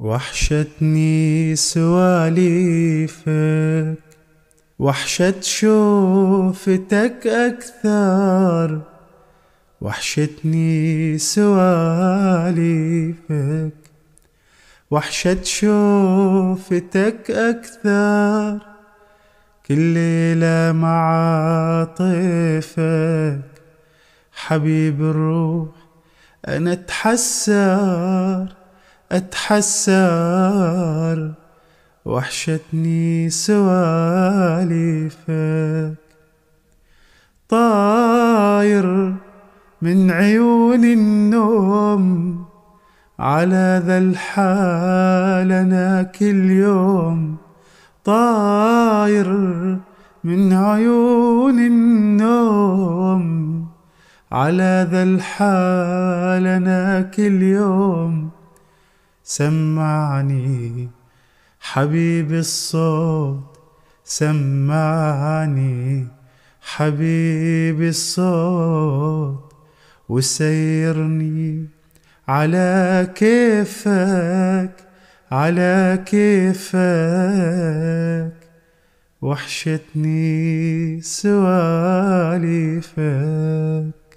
وحشتني سواليفك وحشت شوفتك أكثر وحشتني سواليفك وحشت شوفتك أكثر كل ليلة مع عاطفك حبيب الروح أنا اتحسر أتحسر وحشتني سواليفك طاير من عيون النوم على ذا الحال أنا كل يوم طاير من عيون النوم على ذا الحال أنا كل يوم سمعني حبيب الصوت سمعني حبيب الصوت وسيرني على كيفك على كيفك وحشتني سواليفك